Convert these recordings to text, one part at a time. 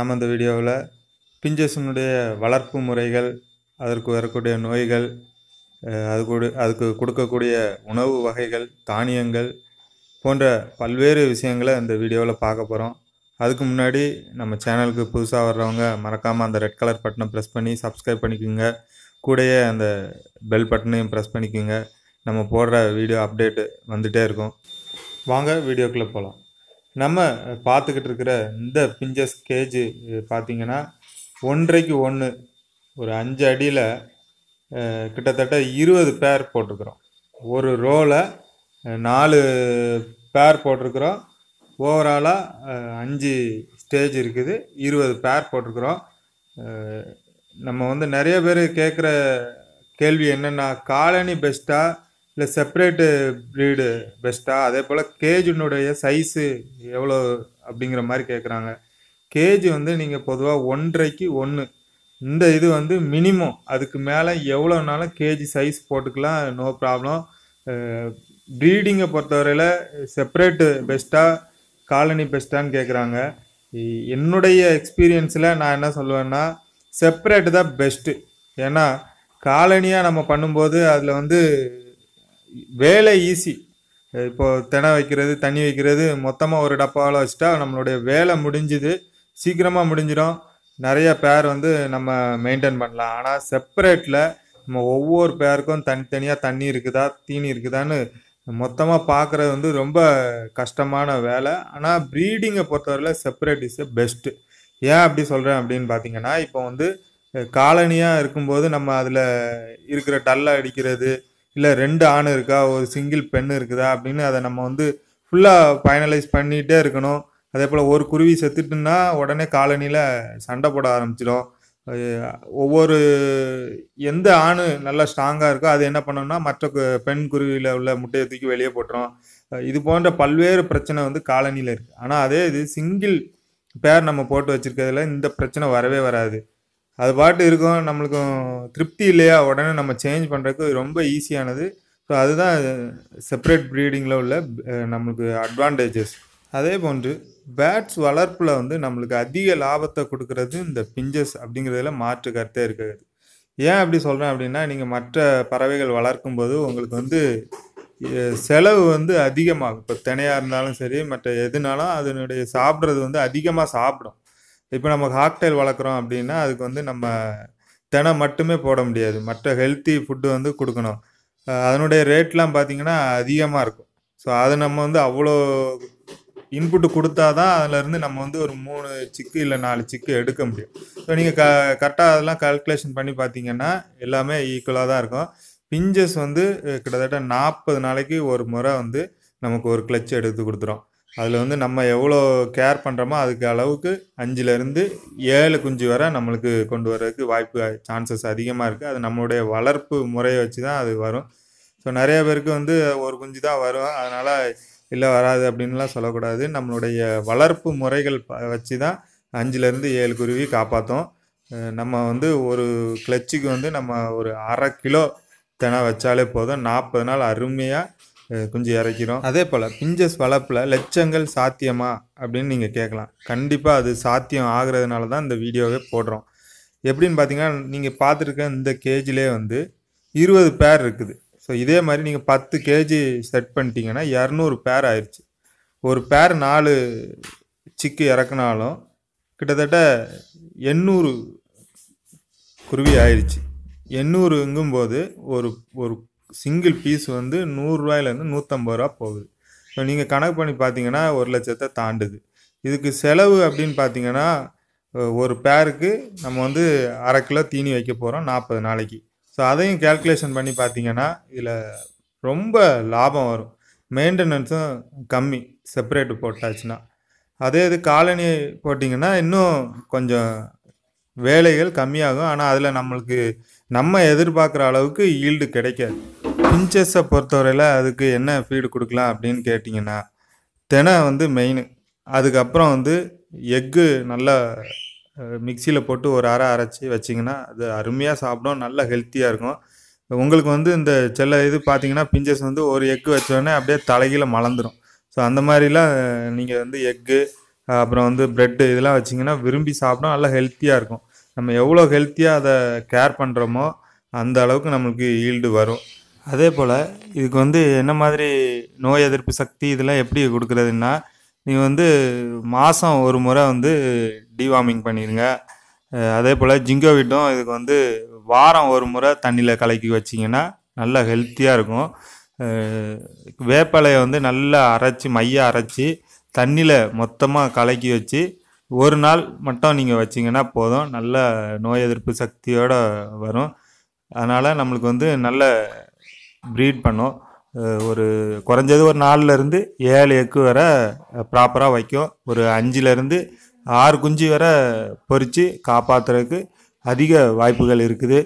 நாம் இந்த வீடியோவில் பிஞ்சஸினுடைய வளர்ப்பு முறைகள் அதற்கு வரக்கூடிய நோய்கள் அது கூட அதுக்கு கொடுக்கக்கூடிய உணவு வகைகள் தானியங்கள் போன்ற பல்வேறு விஷயங்களை இந்த வீடியோவில் பார்க்க போகிறோம் அதுக்கு முன்னாடி நம்ம சேனலுக்கு புதுசாக வர்றவங்க மறக்காமல் அந்த ரெட் கலர் பட்டனை ப்ரெஸ் பண்ணி சப்ஸ்கிரைப் பண்ணிக்கோங்க கூடயே அந்த பெல் பட்டனையும் ப்ரெஸ் பண்ணிக்கோங்க நம்ம போடுற வீடியோ அப்டேட்டு வந்துகிட்டே இருக்கும் வாங்க வீடியோக்குள்ளே போகலாம் நம்ம பார்த்துக்கிட்டு இருக்கிற இந்த பிஞ்சஸ் கேஜு பார்த்திங்கன்னா ஒன்றைக்கு ஒன்று ஒரு அஞ்சு அடியில் கிட்டத்தட்ட இருபது பேர் போட்டிருக்கிறோம் ஒரு ரோவில் நாலு பேர் போட்டிருக்கிறோம் ஓவராலாக அஞ்சு ஸ்டேஜ் இருக்குது இருபது பேர் போட்டிருக்கிறோம் நம்ம வந்து நிறைய பேர் கேட்குற கேள்வி என்னென்னா காலனி பெஸ்ட்டாக இல்லை செப்பரேட்டு ப்ரீடு பெஸ்ட்டாக அதே போல் கேஜினுடைய சைஸு எவ்வளோ அப்படிங்கிற மாதிரி கேட்குறாங்க கேஜ் வந்து நீங்கள் பொதுவாக ஒன்றைக்கு ஒன்று இந்த இது வந்து மினிமம் அதுக்கு மேலே எவ்வளோனாலும் கேஜி சைஸ் போட்டுக்கலாம் நோ ப்ராப்ளம் ப்ரீடிங்கை பொறுத்தவரையில் செப்பரேட்டு பெஸ்ட்டாக காலனி பெஸ்ட்டான்னு கேட்குறாங்க என்னுடைய எக்ஸ்பீரியன்ஸில் நான் என்ன சொல்லுவேன்னா செப்பரேட்டு தான் பெஸ்ட்டு ஏன்னா காலனியாக நம்ம பண்ணும்போது அதில் வந்து வேலை ஈஸி இப்போது தினை வைக்கிறது தண்ணி வைக்கிறது மொத்தமாக ஒரு டப்பாவில் வச்சுட்டா நம்மளுடைய வேலை முடிஞ்சுது சீக்கிரமாக முடிஞ்சிடும் நிறைய பேர் வந்து நம்ம மெயின்டைன் பண்ணலாம் ஆனால் செப்பரேட்டில் நம்ம ஒவ்வொரு பேருக்கும் தனித்தனியாக தண்ணி இருக்குதா தீனி இருக்குதான்னு மொத்தமாக பார்க்குறது வந்து ரொம்ப கஷ்டமான வேலை ஆனால் ப்ரீடிங்கை பொறுத்தவரையில் செப்பரேட் இஸ் பெஸ்ட்டு ஏன் அப்படி சொல்கிறேன் அப்படின்னு பார்த்தீங்கன்னா இப்போ வந்து காலனியாக இருக்கும்போது நம்ம அதில் இருக்கிற டல்லை அடிக்கிறது இல்லை ரெண்டு ஆண் இருக்கா ஒரு சிங்கிள் பெண் இருக்குதா அப்படின்னு அதை நம்ம வந்து ஃபுல்லாக ஃபைனலைஸ் பண்ணிகிட்டே இருக்கணும் அதே போல் ஒரு குருவி செத்துட்டுன்னா உடனே காலனியில் சண்டை போட ஆரம்பிச்சிடும் ஒவ்வொரு எந்த ஆண் நல்லா ஸ்ட்ராங்காக இருக்கோ அது என்ன பண்ணோம்னா மற்ற பெண் குருவியில் உள்ள முட்டையை தூக்கி வெளியே போட்டுரும் இது போன்ற பல்வேறு பிரச்சனை வந்து காலனியில் இருக்குது ஆனால் அதே இது சிங்கிள் பேர் நம்ம போட்டு வச்சுருக்கிறதுல இந்த பிரச்சனை வரவே வராது அது பாட்டு இருக்கும் நம்மளுக்கும் திருப்தி இல்லையா உடனே நம்ம சேஞ்ச் பண்ணுறதுக்கு ரொம்ப ஈஸியானது ஸோ அதுதான் செப்பரேட் ப்ரீடிங்கில் உள்ள நம்மளுக்கு அட்வான்டேஜஸ் அதே போன்று பேட்ஸ் வளர்ப்பில் வந்து நம்மளுக்கு அதிக லாபத்தை கொடுக்கறது இந்த பிஞ்சஸ் அப்படிங்கிறதுல மாற்று கருத்தே இருக்காது ஏன் அப்படி சொல்கிறேன் அப்படின்னா நீங்கள் மற்ற பறவைகள் வளர்க்கும் போது உங்களுக்கு வந்து செலவு வந்து அதிகமாகும் இப்போ தினையாக இருந்தாலும் சரி மற்ற எதுனாலும் அதனுடைய சாப்பிட்றது வந்து அதிகமாக சாப்பிடும் இப்போ நம்ம ஹாக்டைல் வளர்க்குறோம் அப்படின்னா அதுக்கு வந்து நம்ம தினம் மட்டுமே போட முடியாது மற்ற ஹெல்த்தி ஃபுட்டு வந்து கொடுக்கணும் அதனுடைய ரேட்லாம் பார்த்திங்கன்னா அதிகமாக இருக்கும் ஸோ அது நம்ம வந்து அவ்வளோ இன்புட்டு கொடுத்தா தான் அதுலேருந்து நம்ம வந்து ஒரு மூணு சிக்கு இல்லை நாலு சிக்கு எடுக்க முடியும் ஸோ நீங்கள் க கரெக்டாக அதெல்லாம் கால்குலேஷன் பண்ணி பார்த்தீங்கன்னா எல்லாமே ஈக்குவலாக தான் இருக்கும் பிஞ்சஸ் வந்து கிட்டத்தட்ட நாற்பது நாளைக்கு ஒரு முறை வந்து நமக்கு ஒரு கிளச் எடுத்து கொடுத்துரும் அதில் வந்து நம்ம எவ்வளோ கேர் பண்ணுறோமோ அதுக்கு அளவுக்கு அஞ்சுலேருந்து ஏழு குஞ்சு வரை நம்மளுக்கு கொண்டு வர்றதுக்கு வாய்ப்பு சான்சஸ் அதிகமாக இருக்குது அது நம்மளுடைய வளர்ப்பு முறையை வச்சு தான் அது வரும் ஸோ நிறைய பேருக்கு வந்து ஒரு குஞ்சு தான் வரும் அதனால் இல்லை வராது அப்படின்லாம் சொல்லக்கூடாது நம்மளுடைய வளர்ப்பு முறைகள் வச்சு தான் அஞ்சுலேருந்து ஏழு குருவி காப்பாற்றும் நம்ம வந்து ஒரு கிளச்சிக்கு வந்து நம்ம ஒரு அரை கிலோ தினம் வச்சாலே போதும் நாற்பது நாள் அருமையாக குஞ்சு இறக்கிறோம் அதே போல் பிஞ்சஸ் வளர்ப்பில் லட்சங்கள் சாத்தியமா அப்படின்னு நீங்கள் கேட்கலாம் கண்டிப்பாக அது சாத்தியம் ஆகிறதுனால தான் இந்த வீடியோவே போடுறோம் எப்படின்னு பார்த்தீங்கன்னா நீங்கள் பார்த்துருக்க இந்த கேஜிலே வந்து இருபது பேர் இருக்குது ஸோ இதே மாதிரி நீங்கள் பத்து கேஜி செட் பண்ணிட்டீங்கன்னா இரநூறு பேர் ஆயிடுச்சு ஒரு பேர் நாலு சிக்கு இறக்குனாலும் கிட்டத்தட்ட எண்ணூறு குருவி ஆயிடுச்சு எண்ணூறுங்கும்போது ஒரு ஒரு சிங்கிள் பீஸ் வந்து நூறுரூவாயிலேருந்து நூற்றம்பது ரூபா போகுது ஸோ நீங்கள் கணக்கு பண்ணி பார்த்தீங்கன்னா ஒரு லட்சத்தை தாண்டுது இதுக்கு செலவு அப்படின்னு பார்த்தீங்கன்னா ஒரு பேருக்கு நம்ம வந்து அரை கிலோ தீனி வைக்க போகிறோம் நாற்பது நாளைக்கு ஸோ அதையும் கேல்குலேஷன் பண்ணி பார்த்தீங்கன்னா இதில் ரொம்ப லாபம் வரும் மெயின்டெனன்ஸும் கம்மி செப்பரேட் போட்டாச்சுன்னா அதே இது காலனி போட்டிங்கன்னா இன்னும் கொஞ்சம் வேலைகள் கம்மியாகும் ஆனால் அதில் நம்மளுக்கு நம்ம எதிர்பார்க்குற அளவுக்கு ஈல்டு கிடைக்காது பிஞ்சஸை பொறுத்தவரையில் அதுக்கு என்ன ஃபீடு கொடுக்கலாம் அப்படின்னு கேட்டிங்கன்னா தினை வந்து மெயின் அதுக்கப்புறம் வந்து எக்கு நல்லா மிக்சியில் போட்டு ஒரு அரை அரைச்சி வச்சிங்கன்னா அது அருமையாக சாப்பிடும் நல்லா ஹெல்த்தியாக இருக்கும் உங்களுக்கு வந்து இந்த செல்ல இது பார்த்தீங்கன்னா பிஞ்சஸ் வந்து ஒரு எக்கு வச்சோடனே அப்படியே தலைகீழ மலர்ந்துடும் ஸோ அந்த மாதிரிலாம் நீங்கள் வந்து எக்கு அப்புறம் வந்து ப்ரெட்டு இதெல்லாம் வச்சிங்கன்னா விரும்பி சாப்பிடும் நல்லா ஹெல்த்தியாக இருக்கும் நம்ம எவ்வளோ ஹெல்த்தியாக அதை கேர் பண்ணுறோமோ அந்த அளவுக்கு நம்மளுக்கு ஈல்டு வரும் அதே போல் இதுக்கு வந்து என்ன மாதிரி நோய் எதிர்ப்பு சக்தி இதெல்லாம் எப்படி கொடுக்குறதுன்னா நீங்கள் வந்து மாதம் ஒரு முறை வந்து டிவார்மிங் பண்ணிடுங்க அதே போல் ஜிங்கோவிட்டும் இதுக்கு வந்து வாரம் ஒரு முறை தண்ணியில் கலக்கி வச்சிங்கன்னா நல்லா ஹெல்த்தியாக இருக்கும் வேப்பலையை வந்து நல்லா அரைச்சி மையம் அரைச்சி தண்ணியில் மொத்தமாக கலக்கி வச்சு ஒரு நாள் மட்டும் நீங்கள் வச்சிங்கன்னா போதும் நல்ல நோய் எதிர்ப்பு சக்தியோடு வரும் அதனால் நம்மளுக்கு வந்து நல்ல ப்ரீட் பண்ணும் ஒரு குறைஞ்சது ஒரு நாலுலேருந்து ஏழு எக்கு வர ப்ராப்பராக வைக்கும் ஒரு அஞ்சுலேருந்து ஆறு குஞ்சு வர பொறித்து காப்பாற்றுறதுக்கு அதிக வாய்ப்புகள் இருக்குது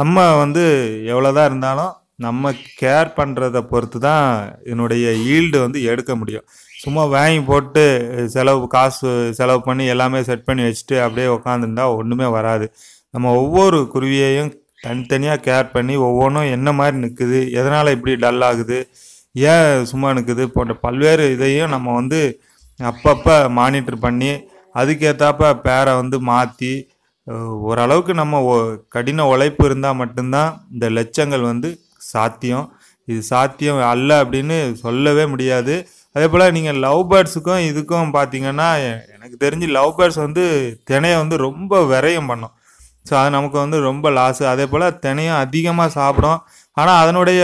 நம்ம வந்து எவ்வளோதான் இருந்தாலும் நம்ம கேர் பண்ணுறத பொறுத்து தான் என்னுடைய ஈல்டு வந்து எடுக்க முடியும் சும்மா வாங்கி போட்டு செலவு காசு செலவு பண்ணி எல்லாமே செட் பண்ணி வச்சுட்டு அப்படியே உக்காந்துருந்தா ஒன்றுமே வராது நம்ம ஒவ்வொரு குருவியையும் தனித்தனியாக கேர் பண்ணி ஒவ்வொன்றும் என்ன மாதிரி நிற்குது எதனால் இப்படி டல் ஆகுது ஏன் சும்மா நிற்குது போன்ற பல்வேறு இதையும் நம்ம வந்து அப்பப்போ மானிட்டர் பண்ணி அதுக்கேற்றாப்ப பேரை வந்து மாற்றி ஓரளவுக்கு நம்ம கடின உழைப்பு இருந்தால் மட்டும்தான் இந்த லட்சங்கள் வந்து சாத்தியம் இது சாத்தியம் அல்ல அப்படின்னு சொல்லவே முடியாது அதே போல் நீங்கள் லவ் பேர்ட்ஸுக்கும் இதுக்கும் பார்த்தீங்கன்னா எனக்கு தெரிஞ்சு லவ் பேர்ட்ஸ் வந்து தினையை வந்து ரொம்ப விரயம் பண்ணும் ஸோ அது நமக்கு வந்து ரொம்ப லாஸு அதே போல் தினையும் அதிகமாக சாப்பிடும் ஆனால் அதனுடைய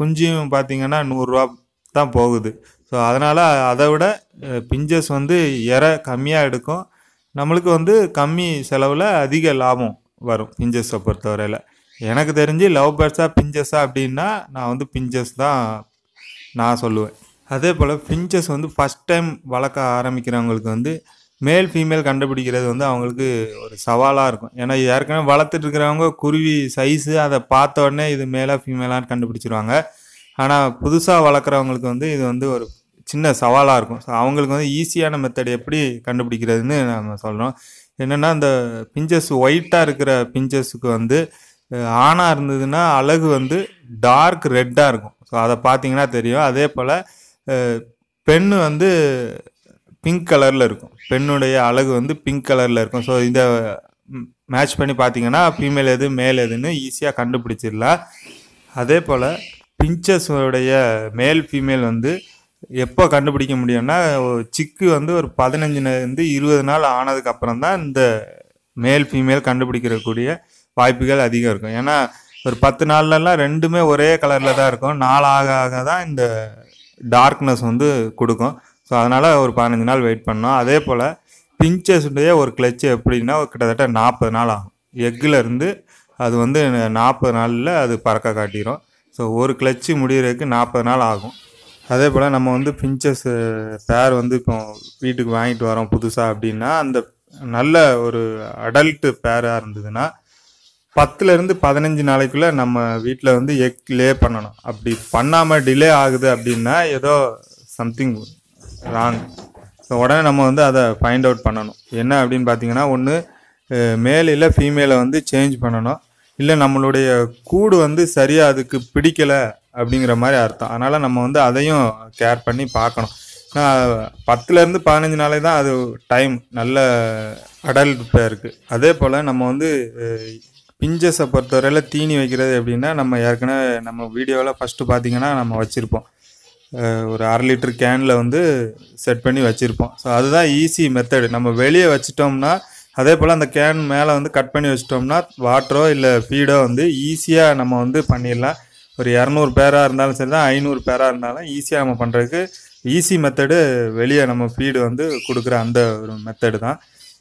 குஞ்சியும் பார்த்தீங்கன்னா நூறுரூவா தான் போகுது ஸோ அதனால் அதை விட பிஞ்சஸ் வந்து இற கம்மியாக எடுக்கும் நம்மளுக்கு வந்து கம்மி செலவில் அதிக லாபம் வரும் பிஞ்சஸை பொறுத்தவரையில் எனக்கு தெரிஞ்சு லவ் பேர்ட்ஸாக பிஞ்சஸாக அப்படின்னா நான் வந்து பிஞ்சஸ் தான் நான் சொல்லுவேன் அதே போல் ஃபின்ச்சஸ் வந்து ஃபஸ்ட் டைம் வளர்க்க ஆரம்பிக்கிறவங்களுக்கு வந்து மேல் ஃபீமேல் கண்டுபிடிக்கிறது வந்து அவங்களுக்கு ஒரு சவாலாக இருக்கும் ஏன்னா ஏற்கனவே வளர்த்துட்டு இருக்கிறவங்க குருவி சைஸு அதை பார்த்த உடனே இது மேலாக ஃபீமேலான்னு கண்டுபிடிச்சிருவாங்க ஆனால் புதுசாக வளர்க்குறவங்களுக்கு வந்து இது வந்து ஒரு சின்ன சவாலாக இருக்கும் ஸோ அவங்களுக்கு வந்து ஈஸியான மெத்தட் எப்படி கண்டுபிடிக்கிறதுன்னு நம்ம சொல்கிறோம் என்னென்னா அந்த பிஞ்சஸ் ஒயிட்டாக இருக்கிற பிஞ்சஸுக்கு வந்து ஆணாக இருந்ததுன்னா அழகு வந்து டார்க் ரெட்டாக இருக்கும் ஸோ அதை பார்த்தீங்கன்னா தெரியும் அதே போல் பெண்ணு வந்து பிங்க் கலரில் இருக்கும் பெண்ணுடைய அழகு வந்து பிங்க் கலரில் இருக்கும் ஸோ இந்த மேட்ச் பண்ணி பார்த்தீங்கன்னா ஃபீமேல் எது மேல் எதுன்னு ஈஸியாக கண்டுபிடிச்சிடலாம் அதே போல் பிஞ்சஸுடைய மேல் ஃபீமேல் வந்து எப்போ கண்டுபிடிக்க முடியும்னா சிக்கு வந்து ஒரு பதினஞ்சுலேருந்து இருபது நாள் ஆனதுக்கு அப்புறம் தான் இந்த மேல் ஃபீமேல் கண்டுபிடிக்கிறக்கூடிய வாய்ப்புகள் அதிகம் இருக்கும் ஏன்னா ஒரு பத்து நாள்லலாம் ரெண்டுமே ஒரே கலரில் தான் இருக்கும் நாள் ஆக ஆக தான் இந்த டார்க்னஸ் வந்து கொடுக்கும் ஸோ அதனால் ஒரு பதினஞ்சு நாள் வெயிட் பண்ணோம் அதே போல் பிஞ்சஸுடைய ஒரு கிளச்சு எப்படின்னா கிட்டத்தட்ட நாற்பது நாள் ஆகும் எக்கிலேருந்து அது வந்து நாற்பது நாளில் அது பறக்க காட்டிடும் ஸோ ஒரு கிளச்சு முடிகிறதுக்கு நாற்பது நாள் ஆகும் அதே போல் நம்ம வந்து பிஞ்சஸ் பேர் வந்து இப்போ வீட்டுக்கு வாங்கிட்டு வரோம் புதுசாக அப்படின்னா அந்த நல்ல ஒரு அடல்ட்டு பேராக இருந்ததுன்னா பத்துலேருந்து பதினஞ்சு நாளைக்குள்ளே நம்ம வீட்டில் வந்து எக் லே பண்ணணும் அப்படி பண்ணாமல் டிலே ஆகுது அப்படின்னா ஏதோ சம்திங் ராங் ஸோ உடனே நம்ம வந்து அதை ஃபைண்ட் அவுட் பண்ணணும் என்ன அப்படின்னு பார்த்தீங்கன்னா ஒன்று மேல் இல்லை ஃபீமேலை வந்து சேஞ்ச் பண்ணணும் இல்லை நம்மளுடைய கூடு வந்து சரியாக அதுக்கு பிடிக்கலை அப்படிங்கிற மாதிரி அர்த்தம் அதனால் நம்ம வந்து அதையும் கேர் பண்ணி பார்க்கணும் பத்துலேருந்து பதினஞ்சு நாளே தான் அது டைம் நல்ல அடல்ட் பேருக்கு அதே போல் நம்ம வந்து பிஞ்சஸை பொறுத்தவரையில் தீனி வைக்கிறது எப்படின்னா நம்ம ஏற்கனவே நம்ம வீடியோவில் ஃபஸ்ட்டு பார்த்திங்கன்னா நம்ம வச்சுருப்போம் ஒரு அரை லிட்டர் கேனில் வந்து செட் பண்ணி வச்சுருப்போம் ஸோ அதுதான் ஈஸி மெத்தடு நம்ம வெளியே வச்சிட்டோம்னா அதே போல் அந்த கேன் மேலே வந்து கட் பண்ணி வச்சிட்டோம்னா வாட்டரோ இல்லை ஃபீடோ வந்து ஈஸியாக நம்ம வந்து பண்ணிடலாம் ஒரு இரநூறு பேராக இருந்தாலும் சரி தான் ஐநூறு பேராக இருந்தாலும் ஈஸியாக நம்ம பண்ணுறதுக்கு ஈஸி மெத்தடு வெளியே நம்ம ஃபீடு வந்து கொடுக்குற அந்த ஒரு மெத்தடு தான்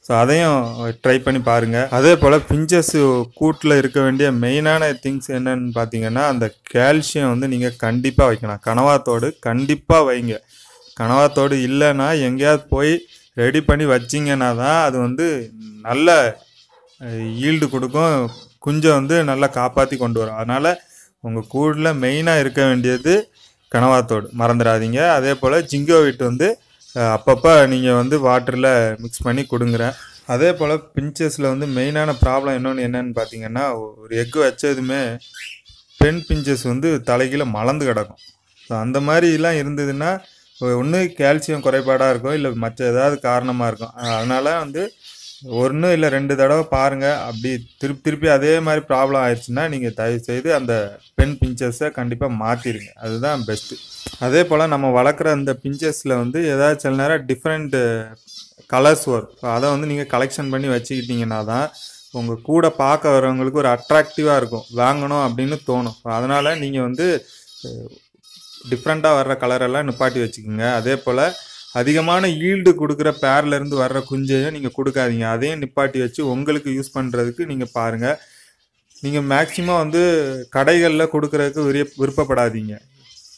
ஸோ அதையும் ட்ரை பண்ணி பாருங்கள் அதே போல் பிஞ்சஸ் கூட்டில் இருக்க வேண்டிய மெயினான திங்ஸ் என்னன்னு பார்த்தீங்கன்னா அந்த கால்சியம் வந்து நீங்கள் கண்டிப்பாக வைக்கணும் கனவாத்தோடு கண்டிப்பாக வைங்க கனவாத்தோடு இல்லைன்னா எங்கேயாவது போய் ரெடி பண்ணி வச்சிங்கன்னா தான் அது வந்து நல்ல ஈல்டு கொடுக்கும் குஞ்சை வந்து நல்லா காப்பாற்றி கொண்டு வரும் அதனால் உங்கள் கூடில் மெயினாக இருக்க வேண்டியது கனவாத்தோடு மறந்துடாதீங்க அதே போல் ஜிங்கோ வீட்டு வந்து அப்பப்போ நீங்கள் வந்து வாட்டரில் மிக்ஸ் பண்ணி கொடுங்குறேன் அதே போல் பிஞ்சஸில் வந்து மெயினான ப்ராப்ளம் இன்னொன்று என்னென்னு பார்த்தீங்கன்னா ஒரு எக்கு வச்சதுமே பெண் பிஞ்சஸ் வந்து தலைகீழ மலர்ந்து கிடக்கும் ஸோ அந்த மாதிரிலாம் இருந்ததுன்னா ஒன்று கால்சியம் குறைபாடாக இருக்கும் இல்லை மற்ற ஏதாவது காரணமாக இருக்கும் அதனால் வந்து ஒன்று இல்லை ரெண்டு தடவை பாருங்கள் அப்படி திருப்பி திருப்பி அதே மாதிரி ப்ராப்ளம் ஆயிடுச்சுன்னா நீங்கள் தயவு செய்து அந்த பென் பிஞ்சர்ஸை கண்டிப்பாக மாற்றிடுங்க அதுதான் பெஸ்ட்டு அதே போல் நம்ம வளர்க்குற அந்த பிஞ்சர்ஸில் வந்து ஏதாச்சும் சில நேரம் டிஃப்ரெண்ட்டு கலர்ஸ் வரும் அதை வந்து நீங்கள் கலெக்ஷன் பண்ணி வச்சுக்கிட்டிங்கன்னா தான் உங்கள் கூட பார்க்க வரவங்களுக்கு ஒரு அட்ராக்டிவாக இருக்கும் வாங்கணும் அப்படின்னு தோணும் அதனால் நீங்கள் வந்து டிஃப்ரெண்ட்டாக வர்ற கலரெல்லாம் நிப்பாட்டி வச்சுக்கோங்க அதே போல் அதிகமான ஈல்டு கொடுக்குற பேர்லேருந்து வர்ற குஞ்சையும் நீங்கள் கொடுக்காதீங்க அதையும் நிப்பாட்டி வச்சு உங்களுக்கு யூஸ் பண்ணுறதுக்கு நீங்கள் பாருங்கள் நீங்கள் மேக்சிமம் வந்து கடைகளில் கொடுக்குறதுக்கு விரிய விருப்பப்படாதீங்க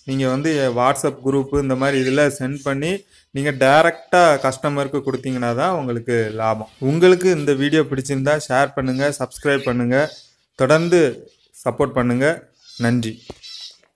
நீங்கள் வந்து வாட்ஸ்அப் குரூப்பு இந்த மாதிரி இதில் சென்ட் பண்ணி நீங்கள் டைரெக்டாக கஸ்டமருக்கு கொடுத்தீங்கன்னா தான் உங்களுக்கு லாபம் உங்களுக்கு இந்த வீடியோ பிடிச்சிருந்தா ஷேர் பண்ணுங்கள் சப்ஸ்கிரைப் பண்ணுங்கள் தொடர்ந்து சப்போர்ட் பண்ணுங்கள் நன்றி